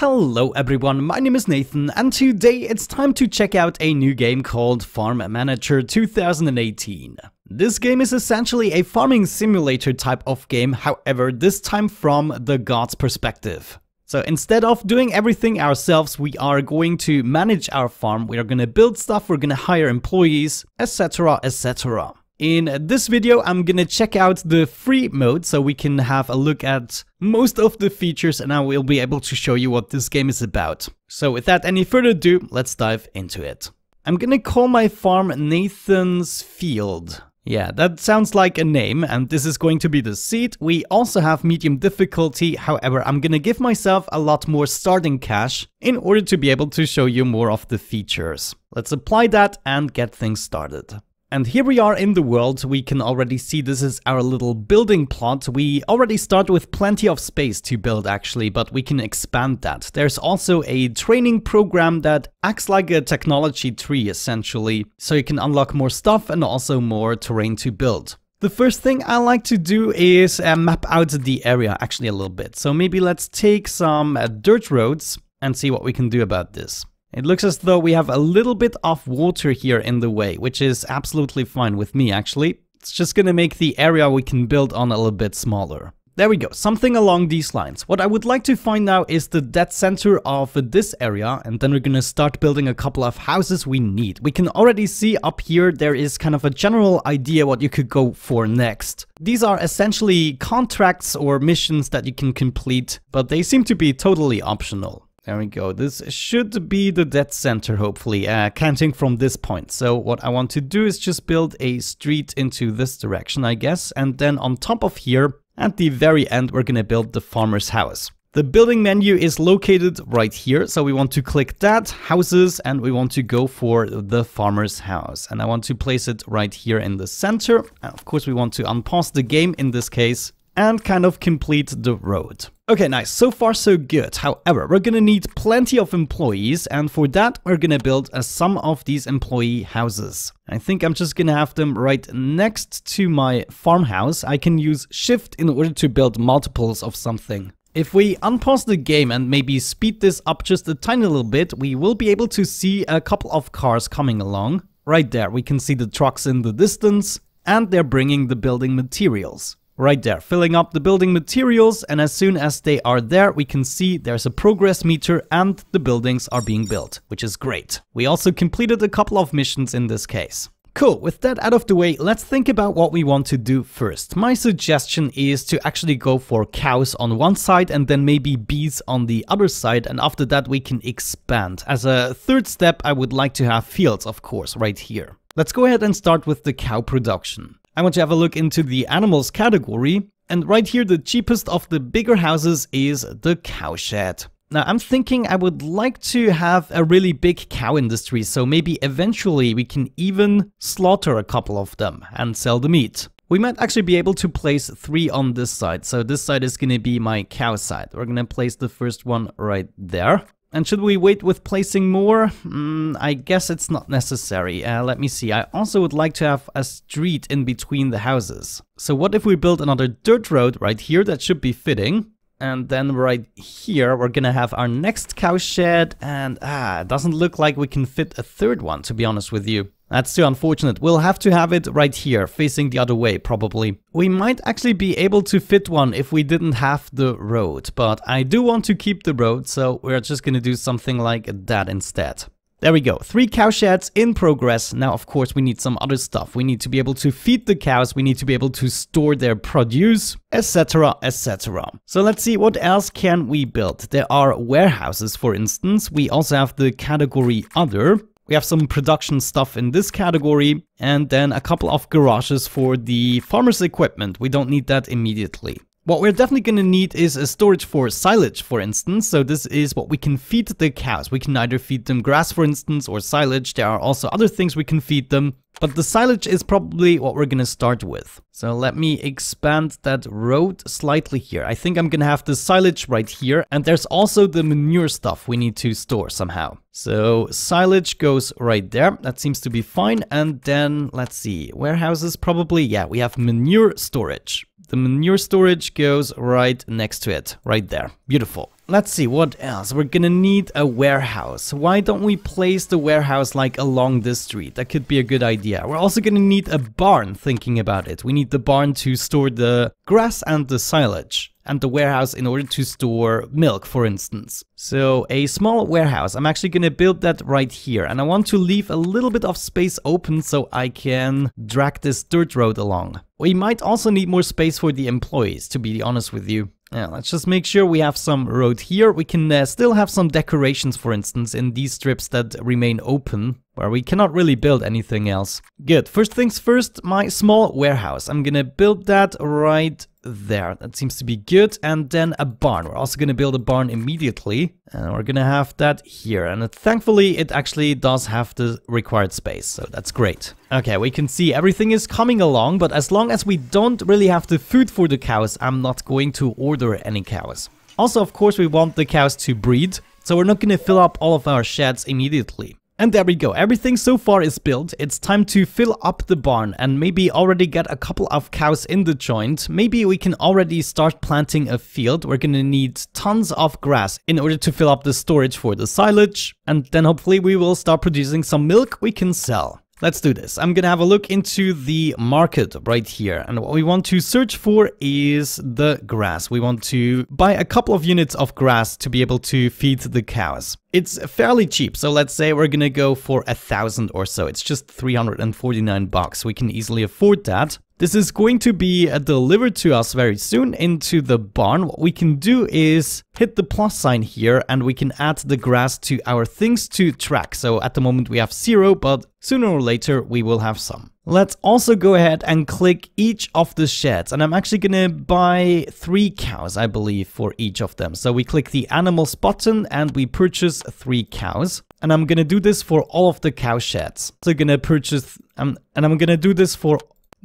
Hello everyone, my name is Nathan and today it's time to check out a new game called Farm Manager 2018. This game is essentially a farming simulator type of game, however this time from the god's perspective. So instead of doing everything ourselves, we are going to manage our farm, we are gonna build stuff, we're gonna hire employees, etc, etc. In this video, I'm gonna check out the free mode so we can have a look at most of the features and I will be able to show you what this game is about. So without any further ado, let's dive into it. I'm gonna call my farm Nathan's Field. Yeah, that sounds like a name, and this is going to be the seed. We also have medium difficulty, however, I'm gonna give myself a lot more starting cash in order to be able to show you more of the features. Let's apply that and get things started. And here we are in the world, we can already see this is our little building plot. We already start with plenty of space to build actually, but we can expand that. There's also a training program that acts like a technology tree essentially, so you can unlock more stuff and also more terrain to build. The first thing I like to do is uh, map out the area actually a little bit. So maybe let's take some uh, dirt roads and see what we can do about this. It looks as though we have a little bit of water here in the way, which is absolutely fine with me actually. It's just gonna make the area we can build on a little bit smaller. There we go, something along these lines. What I would like to find now is the dead center of this area and then we're gonna start building a couple of houses we need. We can already see up here there is kind of a general idea what you could go for next. These are essentially contracts or missions that you can complete, but they seem to be totally optional. There we go. This should be the dead center, hopefully, uh, counting from this point. So what I want to do is just build a street into this direction, I guess. And then on top of here, at the very end, we're going to build the farmer's house. The building menu is located right here, so we want to click that, houses, and we want to go for the farmer's house. And I want to place it right here in the center. And of course, we want to unpause the game in this case and kind of complete the road. Okay, nice. So far, so good. However, we're gonna need plenty of employees, and for that, we're gonna build uh, some of these employee houses. I think I'm just gonna have them right next to my farmhouse. I can use shift in order to build multiples of something. If we unpause the game and maybe speed this up just a tiny little bit, we will be able to see a couple of cars coming along. Right there, we can see the trucks in the distance, and they're bringing the building materials. Right there, filling up the building materials and as soon as they are there we can see there's a progress meter and the buildings are being built, which is great. We also completed a couple of missions in this case. Cool, with that out of the way, let's think about what we want to do first. My suggestion is to actually go for cows on one side and then maybe bees on the other side and after that we can expand. As a third step I would like to have fields of course right here. Let's go ahead and start with the cow production. I want to have a look into the animals category, and right here the cheapest of the bigger houses is the cowshed. Now I'm thinking I would like to have a really big cow industry, so maybe eventually we can even slaughter a couple of them and sell the meat. We might actually be able to place three on this side. So this side is going to be my cow side. We're going to place the first one right there. And should we wait with placing more? Mm, I guess it's not necessary. Uh, let me see, I also would like to have a street in between the houses. So what if we build another dirt road right here that should be fitting? And then right here, we're gonna have our next cow shed, and ah, it doesn't look like we can fit a third one, to be honest with you. That's too unfortunate. We'll have to have it right here, facing the other way, probably. We might actually be able to fit one if we didn't have the road, but I do want to keep the road, so we're just gonna do something like that instead. There we go, three cow sheds in progress. Now, of course, we need some other stuff. We need to be able to feed the cows, we need to be able to store their produce, etc, etc. So let's see, what else can we build? There are warehouses, for instance. We also have the category other. We have some production stuff in this category, and then a couple of garages for the farmer's equipment. We don't need that immediately. What we're definitely going to need is a storage for silage, for instance. So this is what we can feed the cows. We can either feed them grass, for instance, or silage. There are also other things we can feed them. But the silage is probably what we're going to start with. So let me expand that road slightly here. I think I'm going to have the silage right here. And there's also the manure stuff we need to store somehow. So silage goes right there. That seems to be fine. And then let's see, warehouses probably. Yeah, we have manure storage the manure storage goes right next to it, right there. Beautiful. Let's see, what else? We're gonna need a warehouse. Why don't we place the warehouse like along this street? That could be a good idea. We're also gonna need a barn, thinking about it. We need the barn to store the grass and the silage and the warehouse in order to store milk, for instance. So a small warehouse, I'm actually gonna build that right here and I want to leave a little bit of space open so I can drag this dirt road along. We might also need more space for the employees, to be honest with you. Yeah, let's just make sure we have some road here. We can uh, still have some decorations, for instance, in these strips that remain open where we cannot really build anything else. Good, first things first, my small warehouse. I'm gonna build that right there. That seems to be good. And then a barn. We're also gonna build a barn immediately. And we're gonna have that here. And thankfully, it actually does have the required space, so that's great. Okay, we can see everything is coming along, but as long as we don't really have the food for the cows, I'm not going to order any cows. Also, of course, we want the cows to breed, so we're not gonna fill up all of our sheds immediately. And there we go, everything so far is built, it's time to fill up the barn and maybe already get a couple of cows in the joint. Maybe we can already start planting a field, we're gonna need tons of grass in order to fill up the storage for the silage. And then hopefully we will start producing some milk we can sell. Let's do this. I'm gonna have a look into the market right here. And what we want to search for is the grass. We want to buy a couple of units of grass to be able to feed the cows. It's fairly cheap. So let's say we're gonna go for a thousand or so. It's just 349 bucks. We can easily afford that. This is going to be uh, delivered to us very soon into the barn. What we can do is hit the plus sign here and we can add the grass to our things to track. So at the moment we have zero, but sooner or later we will have some. Let's also go ahead and click each of the sheds. And I'm actually gonna buy three cows, I believe, for each of them. So we click the animals button and we purchase three cows. And I'm gonna do this for all of the cow sheds. So gonna purchase, um, and I'm gonna do this for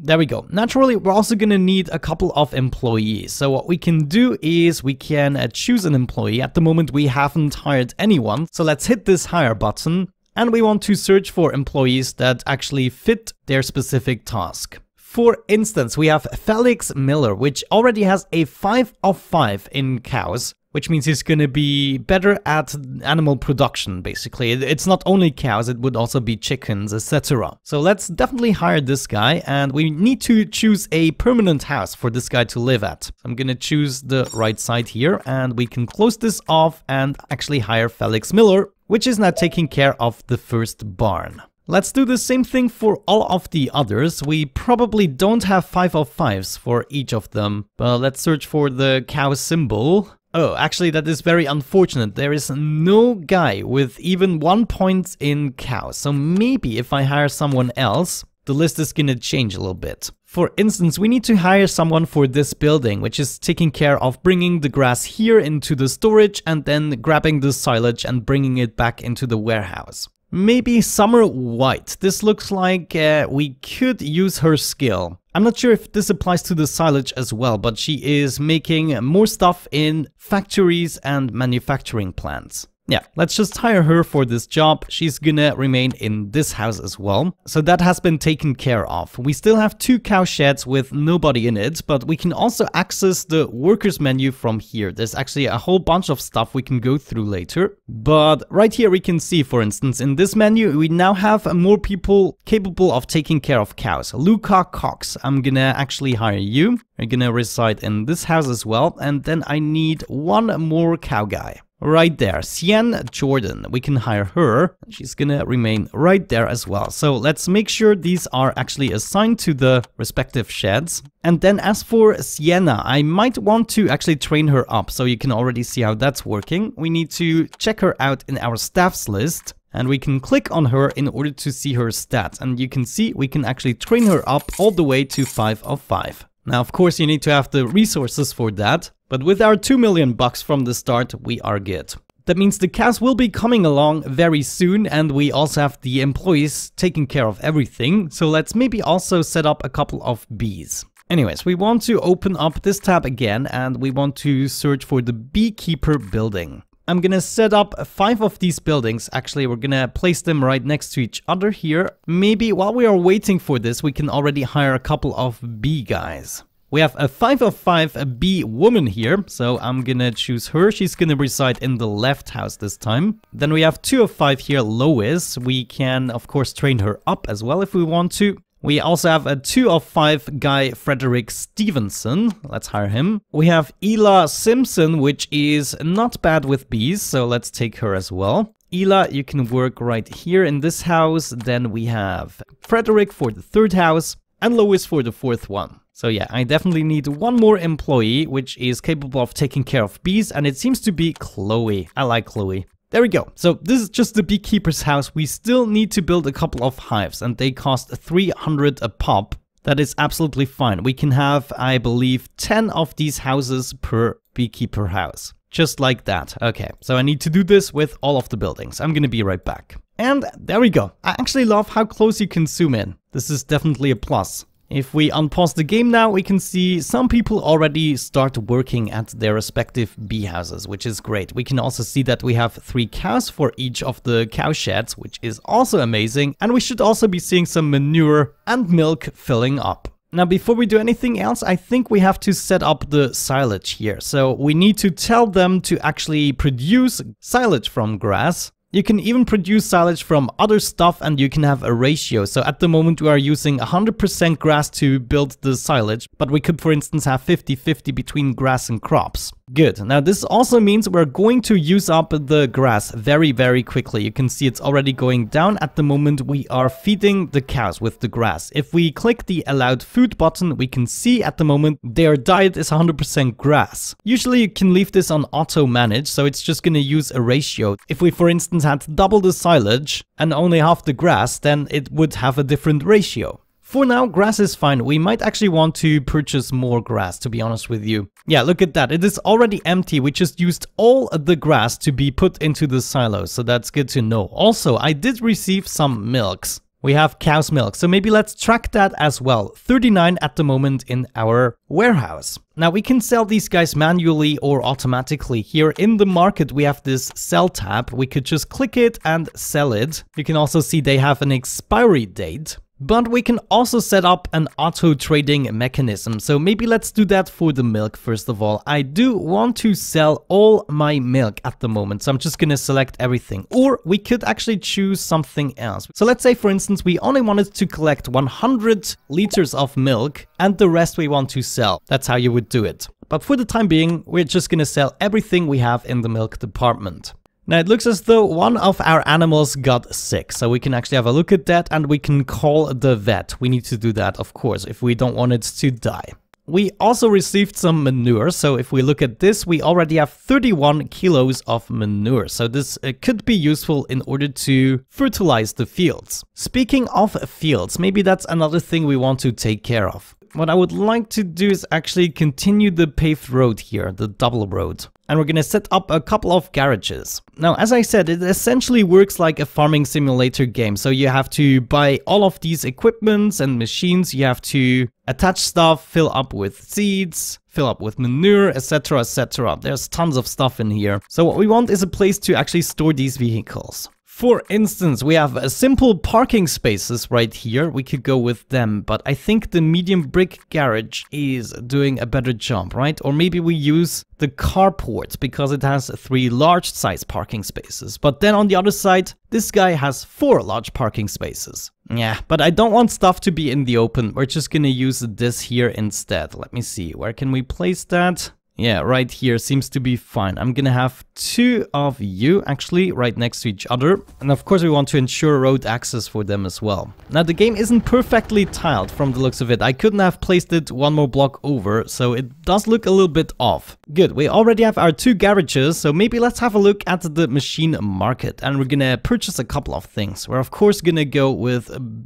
there we go. Naturally, we're also going to need a couple of employees. So what we can do is we can uh, choose an employee. At the moment, we haven't hired anyone. So let's hit this hire button and we want to search for employees that actually fit their specific task. For instance, we have Felix Miller, which already has a 5 of 5 in cows, which means he's going to be better at animal production, basically. It's not only cows, it would also be chickens, etc. So let's definitely hire this guy, and we need to choose a permanent house for this guy to live at. I'm going to choose the right side here, and we can close this off and actually hire Felix Miller, which is now taking care of the first barn. Let's do the same thing for all of the others. We probably don't have 5 of 5s for each of them. But let's search for the cow symbol. Oh, actually that is very unfortunate. There is no guy with even one point in cow. So maybe if I hire someone else, the list is gonna change a little bit. For instance, we need to hire someone for this building, which is taking care of bringing the grass here into the storage and then grabbing the silage and bringing it back into the warehouse. Maybe Summer White. This looks like uh, we could use her skill. I'm not sure if this applies to the silage as well, but she is making more stuff in factories and manufacturing plants. Yeah, let's just hire her for this job. She's gonna remain in this house as well. So that has been taken care of. We still have two cow sheds with nobody in it, but we can also access the workers menu from here. There's actually a whole bunch of stuff we can go through later. But right here we can see, for instance, in this menu, we now have more people capable of taking care of cows. Luca Cox, I'm gonna actually hire you. You're gonna reside in this house as well. And then I need one more cow guy right there. Sian Jordan, we can hire her. She's gonna remain right there as well. So let's make sure these are actually assigned to the respective sheds. And then as for Sienna, I might want to actually train her up so you can already see how that's working. We need to check her out in our staffs list and we can click on her in order to see her stats and you can see we can actually train her up all the way to 5 of 5. Now, of course, you need to have the resources for that, but with our 2 million bucks from the start, we are good. That means the cast will be coming along very soon and we also have the employees taking care of everything, so let's maybe also set up a couple of bees. Anyways, we want to open up this tab again and we want to search for the beekeeper building. I'm gonna set up five of these buildings. Actually, we're gonna place them right next to each other here. Maybe while we are waiting for this, we can already hire a couple of bee guys. We have a 5 of 5 B woman here, so I'm gonna choose her. She's gonna reside in the left house this time. Then we have 2 of 5 here, Lois. We can, of course, train her up as well if we want to. We also have a 2 of 5 guy Frederick Stevenson, let's hire him. We have Ela Simpson, which is not bad with bees, so let's take her as well. Ela, you can work right here in this house. Then we have Frederick for the third house and Lois for the fourth one. So yeah, I definitely need one more employee, which is capable of taking care of bees, and it seems to be Chloe. I like Chloe. There we go. So this is just the beekeeper's house. We still need to build a couple of hives and they cost 300 a pop. That is absolutely fine. We can have, I believe, 10 of these houses per beekeeper house. Just like that. Okay, so I need to do this with all of the buildings. I'm gonna be right back. And there we go. I actually love how close you can zoom in. This is definitely a plus. If we unpause the game now, we can see some people already start working at their respective bee houses, which is great. We can also see that we have three cows for each of the cow sheds, which is also amazing. And we should also be seeing some manure and milk filling up. Now before we do anything else, I think we have to set up the silage here. So we need to tell them to actually produce silage from grass. You can even produce silage from other stuff and you can have a ratio. So at the moment we are using 100% grass to build the silage, but we could for instance have 50-50 between grass and crops. Good. Now this also means we're going to use up the grass very, very quickly. You can see it's already going down. At the moment we are feeding the cows with the grass. If we click the allowed food button, we can see at the moment their diet is 100% grass. Usually you can leave this on auto manage, so it's just going to use a ratio. If we for instance had double the silage and only half the grass, then it would have a different ratio. For now, grass is fine. We might actually want to purchase more grass, to be honest with you. Yeah, look at that. It is already empty. We just used all the grass to be put into the silo, so that's good to know. Also, I did receive some milks. We have cow's milk, so maybe let's track that as well. 39 at the moment in our warehouse. Now we can sell these guys manually or automatically. Here in the market we have this sell tab. We could just click it and sell it. You can also see they have an expiry date. But we can also set up an auto trading mechanism, so maybe let's do that for the milk first of all. I do want to sell all my milk at the moment, so I'm just gonna select everything. Or we could actually choose something else. So let's say for instance we only wanted to collect 100 liters of milk and the rest we want to sell. That's how you would do it. But for the time being, we're just gonna sell everything we have in the milk department. Now it looks as though one of our animals got sick, so we can actually have a look at that and we can call the vet. We need to do that, of course, if we don't want it to die. We also received some manure, so if we look at this, we already have 31 kilos of manure, so this uh, could be useful in order to fertilize the fields. Speaking of fields, maybe that's another thing we want to take care of what I would like to do is actually continue the paved road here, the double road. And we're gonna set up a couple of garages. Now, as I said, it essentially works like a farming simulator game. So you have to buy all of these equipments and machines. You have to attach stuff, fill up with seeds, fill up with manure, etc, etc. There's tons of stuff in here. So what we want is a place to actually store these vehicles. For instance, we have a uh, simple parking spaces right here. We could go with them, but I think the medium brick garage is doing a better job, right? Or maybe we use the carport because it has three large size parking spaces. But then on the other side, this guy has four large parking spaces. Yeah, but I don't want stuff to be in the open. We're just gonna use this here instead. Let me see, where can we place that? Yeah, right here seems to be fine. I'm gonna have two of you actually right next to each other. And of course we want to ensure road access for them as well. Now the game isn't perfectly tiled from the looks of it. I couldn't have placed it one more block over, so it does look a little bit off. Good, we already have our two garages, so maybe let's have a look at the machine market. And we're gonna purchase a couple of things. We're of course gonna go with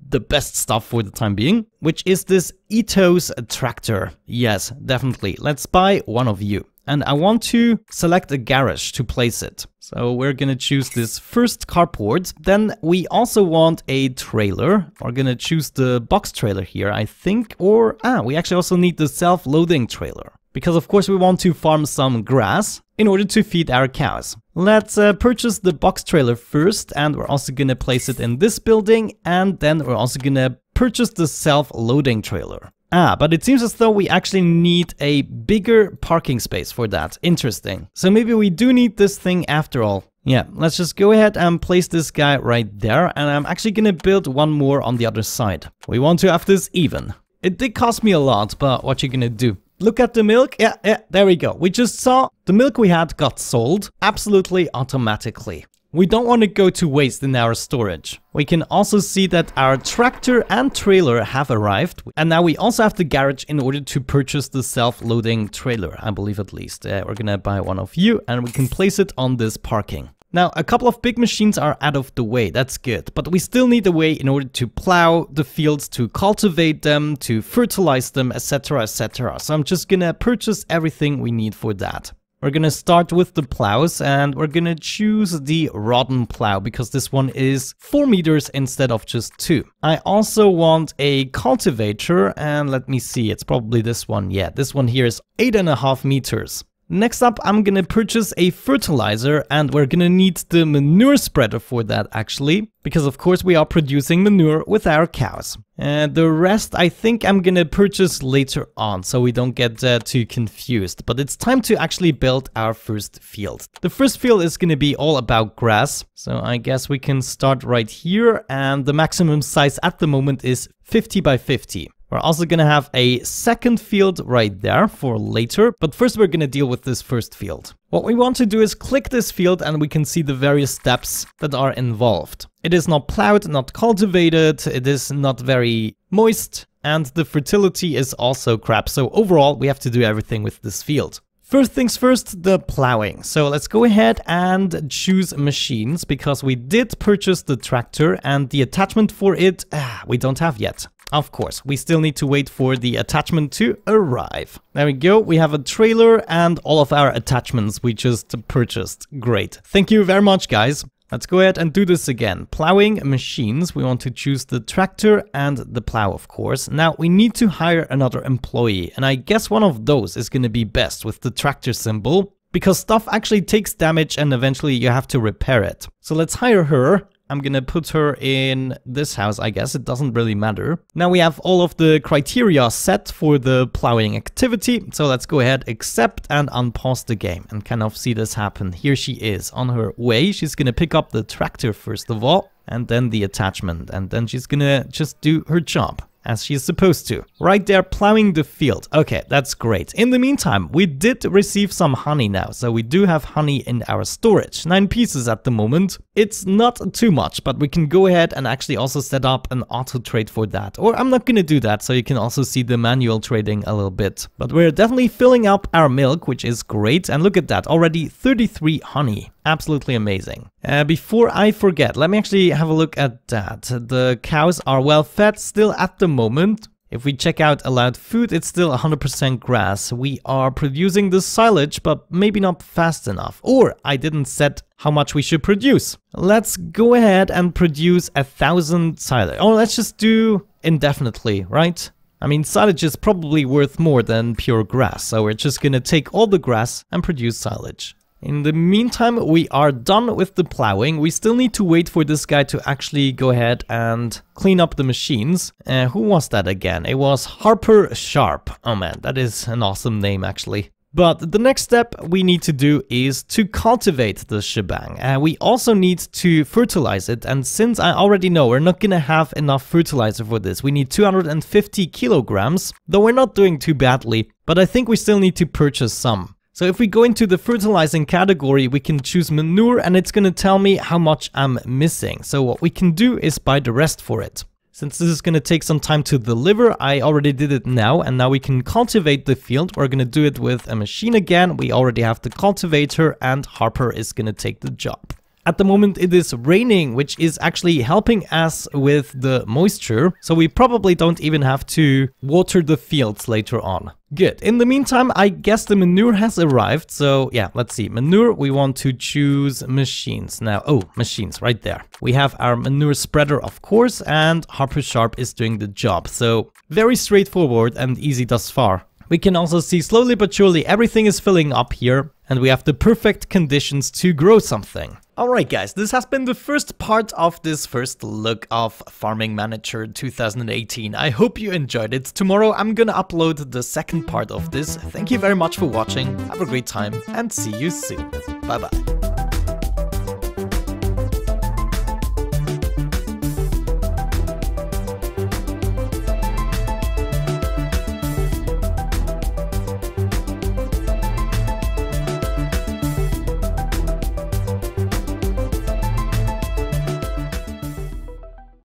the best stuff for the time being, which is this Ito's tractor. Yes, definitely. Let's buy one of you. And I want to select a garage to place it. So we're gonna choose this first carport. Then we also want a trailer. We're gonna choose the box trailer here, I think. Or, ah, we actually also need the self-loading trailer. Because of course we want to farm some grass in order to feed our cows. Let's uh, purchase the box trailer first and we're also gonna place it in this building and then we're also gonna purchase the self-loading trailer. Ah, but it seems as though we actually need a bigger parking space for that. Interesting. So maybe we do need this thing after all. Yeah, let's just go ahead and place this guy right there. And I'm actually going to build one more on the other side. We want to have this even. It did cost me a lot, but what you going to do? Look at the milk. Yeah, yeah, there we go. We just saw the milk we had got sold absolutely automatically. We don't want to go to waste in our storage. We can also see that our tractor and trailer have arrived. And now we also have the garage in order to purchase the self-loading trailer, I believe at least. Uh, we're gonna buy one of you and we can place it on this parking. Now, a couple of big machines are out of the way, that's good, but we still need a way in order to plow the fields, to cultivate them, to fertilize them, etc, etc. So I'm just gonna purchase everything we need for that. We're gonna start with the plows and we're gonna choose the rotten plow because this one is 4 meters instead of just 2. I also want a cultivator and let me see, it's probably this one. Yeah, this one here is 8.5 meters. Next up, I'm gonna purchase a fertilizer and we're gonna need the manure spreader for that actually, because of course we are producing manure with our cows. And the rest I think I'm gonna purchase later on, so we don't get uh, too confused. But it's time to actually build our first field. The first field is gonna be all about grass, so I guess we can start right here. And the maximum size at the moment is 50 by 50. We're also gonna have a second field right there for later, but first we're gonna deal with this first field. What we want to do is click this field and we can see the various steps that are involved. It is not plowed, not cultivated, it is not very moist, and the fertility is also crap, so overall we have to do everything with this field. First things first, the plowing. So let's go ahead and choose machines because we did purchase the tractor and the attachment for it ah, we don't have yet. Of course, we still need to wait for the attachment to arrive. There we go, we have a trailer and all of our attachments we just purchased. Great. Thank you very much, guys. Let's go ahead and do this again. Plowing machines, we want to choose the tractor and the plow, of course. Now, we need to hire another employee, and I guess one of those is going to be best with the tractor symbol, because stuff actually takes damage and eventually you have to repair it. So let's hire her I'm gonna put her in this house, I guess, it doesn't really matter. Now we have all of the criteria set for the plowing activity, so let's go ahead, accept and unpause the game and kind of see this happen. Here she is, on her way, she's gonna pick up the tractor first of all, and then the attachment, and then she's gonna just do her job as she's supposed to. Right there plowing the field. Okay, that's great. In the meantime, we did receive some honey now, so we do have honey in our storage. Nine pieces at the moment. It's not too much, but we can go ahead and actually also set up an auto trade for that. Or I'm not gonna do that, so you can also see the manual trading a little bit. But we're definitely filling up our milk, which is great. And look at that, already 33 honey absolutely amazing. Uh, before I forget, let me actually have a look at that. The cows are well fed still at the moment. If we check out allowed food, it's still 100% grass. We are producing the silage, but maybe not fast enough. Or I didn't set how much we should produce. Let's go ahead and produce a thousand silage. Or oh, let's just do indefinitely, right? I mean, silage is probably worth more than pure grass, so we're just gonna take all the grass and produce silage. In the meantime, we are done with the plowing. We still need to wait for this guy to actually go ahead and clean up the machines. Uh, who was that again? It was Harper Sharp. Oh man, that is an awesome name actually. But the next step we need to do is to cultivate the shebang. Uh, we also need to fertilize it. And since I already know we're not gonna have enough fertilizer for this, we need 250 kilograms, though we're not doing too badly, but I think we still need to purchase some. So if we go into the fertilizing category, we can choose manure and it's going to tell me how much I'm missing. So what we can do is buy the rest for it. Since this is going to take some time to deliver, I already did it now and now we can cultivate the field. We're going to do it with a machine again. We already have the cultivator and Harper is going to take the job. At the moment it is raining, which is actually helping us with the moisture, so we probably don't even have to water the fields later on. Good. In the meantime, I guess the manure has arrived. So yeah, let's see. Manure, we want to choose machines now. Oh, machines right there. We have our manure spreader, of course, and Harper Sharp is doing the job. So very straightforward and easy thus far. We can also see slowly but surely everything is filling up here and we have the perfect conditions to grow something. Alright guys, this has been the first part of this first look of Farming Manager 2018. I hope you enjoyed it. Tomorrow I'm gonna upload the second part of this. Thank you very much for watching, have a great time and see you soon. Bye bye.